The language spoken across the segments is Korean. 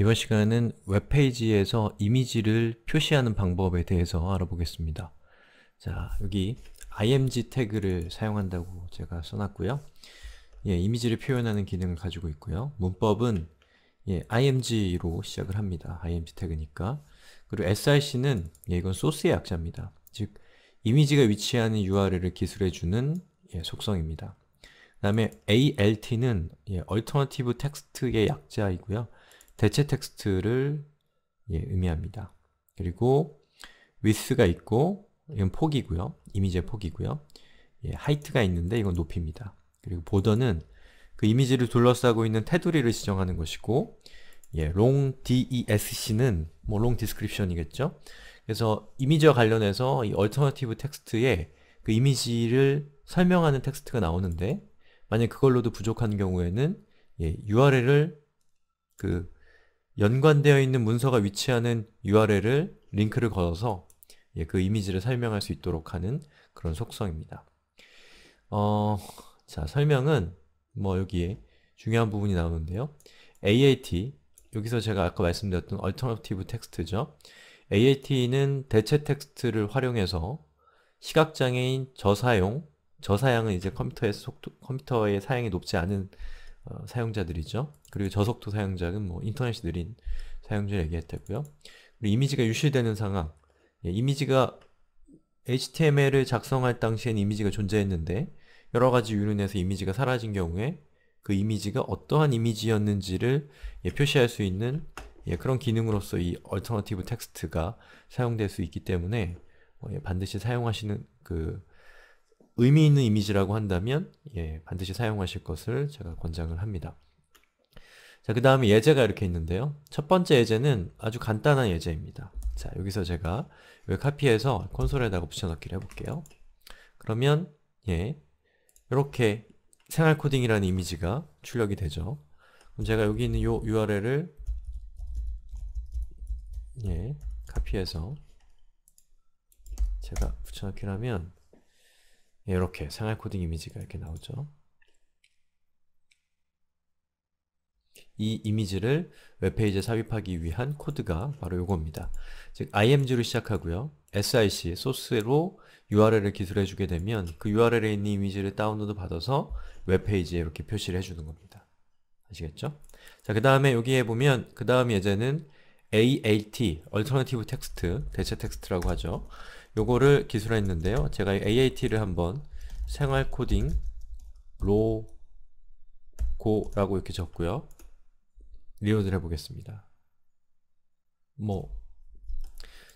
이번 시간은 웹페이지에서 이미지를 표시하는 방법에 대해서 알아보겠습니다. 자, 여기 img 태그를 사용한다고 제가 써놨고요. 예, 이미지를 표현하는 기능을 가지고 있고요. 문법은 예, img로 시작을 합니다. img 태그니까. 그리고 src는 예, 이건 소스의 약자입니다. 즉, 이미지가 위치하는 URL을 기술해주는 예, 속성입니다. 그 다음에 alt는 예, alternative text의 약자이고요. 대체 텍스트를 예, 의미합니다. 그리고 width가 있고 이건 폭이고요. 이미지의 폭이고요. 예, height가 있는데 이건 높이입니다. 그리고 border는 그 이미지를 둘러싸고 있는 테두리를 지정하는 것이고 예, long DESC는 뭐 long description이겠죠. 그래서 이미지와 관련해서 이 alternative 텍스트에 그 이미지를 설명하는 텍스트가 나오는데 만약 그걸로도 부족한 경우에는 예, URL을 그 연관되어 있는 문서가 위치하는 URL을 링크를 걸어서 예, 그 이미지를 설명할 수 있도록 하는 그런 속성입니다. 어, 자 설명은 뭐 여기에 중요한 부분이 나오는데요. AAT, 여기서 제가 아까 말씀드렸던 Alternative Text죠. AAT는 대체 텍스트를 활용해서 시각장애인 저사용, 저사양은 이제 컴퓨터에서 컴퓨터의 사양이 높지 않은 어, 사용자들이죠. 그리고 저속도 사용자는 뭐 인터넷이 느린 사용자를 얘기했고요. 그리고 이미지가 유실되는 상황. 예, 이미지가 HTML을 작성할 당시엔 이미지가 존재했는데 여러가지 이유로 인해서 이미지가 사라진 경우에 그 이미지가 어떠한 이미지였는지를 예, 표시할 수 있는 예, 그런 기능으로서 이 alternative text가 사용될 수 있기 때문에 어, 예, 반드시 사용하시는 그 의미 있는 이미지라고 한다면 예, 반드시 사용하실 것을 제가 권장을 합니다. 자, 그 다음에 예제가 이렇게 있는데요. 첫 번째 예제는 아주 간단한 예제입니다. 자, 여기서 제가 여기 카피해서 콘솔에다가 붙여넣기를 해볼게요. 그러면 예, 이렇게 생활 코딩이라는 이미지가 출력이 되죠. 그럼 제가 여기 있는 요 URL을 예, 카피해서 제가 붙여넣기를 하면 이렇게 생활 코딩 이미지가 이렇게 나오죠. 이 이미지를 웹페이지에 삽입하기 위한 코드가 바로 요겁니다. 즉 img로 시작하고요. sic, 소스로 url을 기술해 주게 되면 그 url에 있는 이미지를 다운로드 받아서 웹페이지에 이렇게 표시를 해주는 겁니다. 아시겠죠? 자, 그 다음에 여기에 보면 그 다음 예제는 AAT, Alternative Text, 대체 텍스트라고 하죠. 요거를 기술했는데요. 제가 AAT를 한번 생활 코딩 로고라고 이렇게 적고요. 리로드를 해보겠습니다. 뭐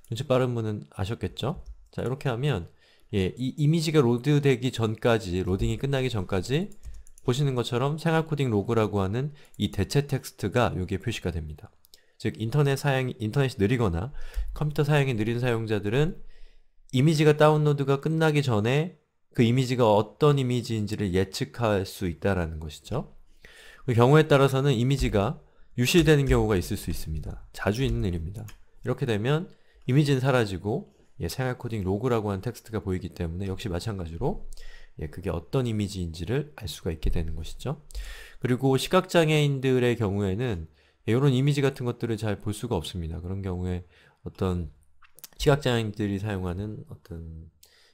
눈치 빠른 분은 아셨겠죠? 자 이렇게 하면 예, 이 이미지가 로드되기 전까지 로딩이 끝나기 전까지 보시는 것처럼 생활 코딩 로그라고 하는 이 대체 텍스트가 여기에 표시가 됩니다. 즉 인터넷 사양 인터넷이 느리거나 컴퓨터 사양이 느린 사용자들은 이미지가 다운로드가 끝나기 전에 그 이미지가 어떤 이미지인지를 예측할 수 있다라는 것이죠. 그 경우에 따라서는 이미지가 유실되는 경우가 있을 수 있습니다. 자주 있는 일입니다. 이렇게 되면 이미지는 사라지고 예, 생활 코딩 로그라고 하는 텍스트가 보이기 때문에 역시 마찬가지로 예, 그게 어떤 이미지인지를 알 수가 있게 되는 것이죠. 그리고 시각장애인들의 경우에는 예, 이런 이미지 같은 것들을 잘 볼 수가 없습니다. 그런 경우에 어떤 시각장애인들이 사용하는 어떤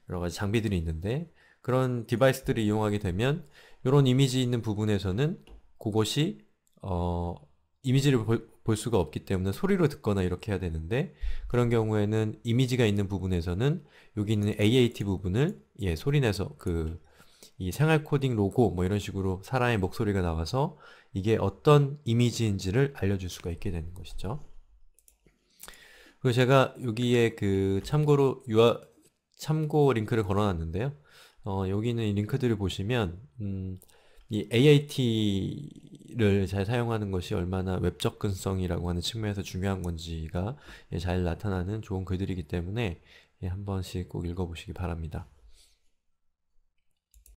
여러 가지 장비들이 있는데 그런 디바이스들을 이용하게 되면 이런 이미지 있는 부분에서는 그것이 어, 이미지를 볼, 볼 수가 없기 때문에 소리로 듣거나 이렇게 해야 되는데 그런 경우에는 이미지가 있는 부분에서는 여기 있는 AAT 부분을 예, 소리내서 그 이 생활 코딩 로고 뭐 이런 식으로 사람의 목소리가 나와서 이게 어떤 이미지인지를 알려줄 수가 있게 되는 것이죠. 그 제가 여기에 그 참고로 유아 참고 링크를 걸어놨는데요. 어, 여기 있는 이 링크들을 보시면 음, 이 AIT를 잘 사용하는 것이 얼마나 웹 접근성이라고 하는 측면에서 중요한 건지가 예, 잘 나타나는 좋은 글들이기 때문에 예, 한 번씩 꼭 읽어보시기 바랍니다.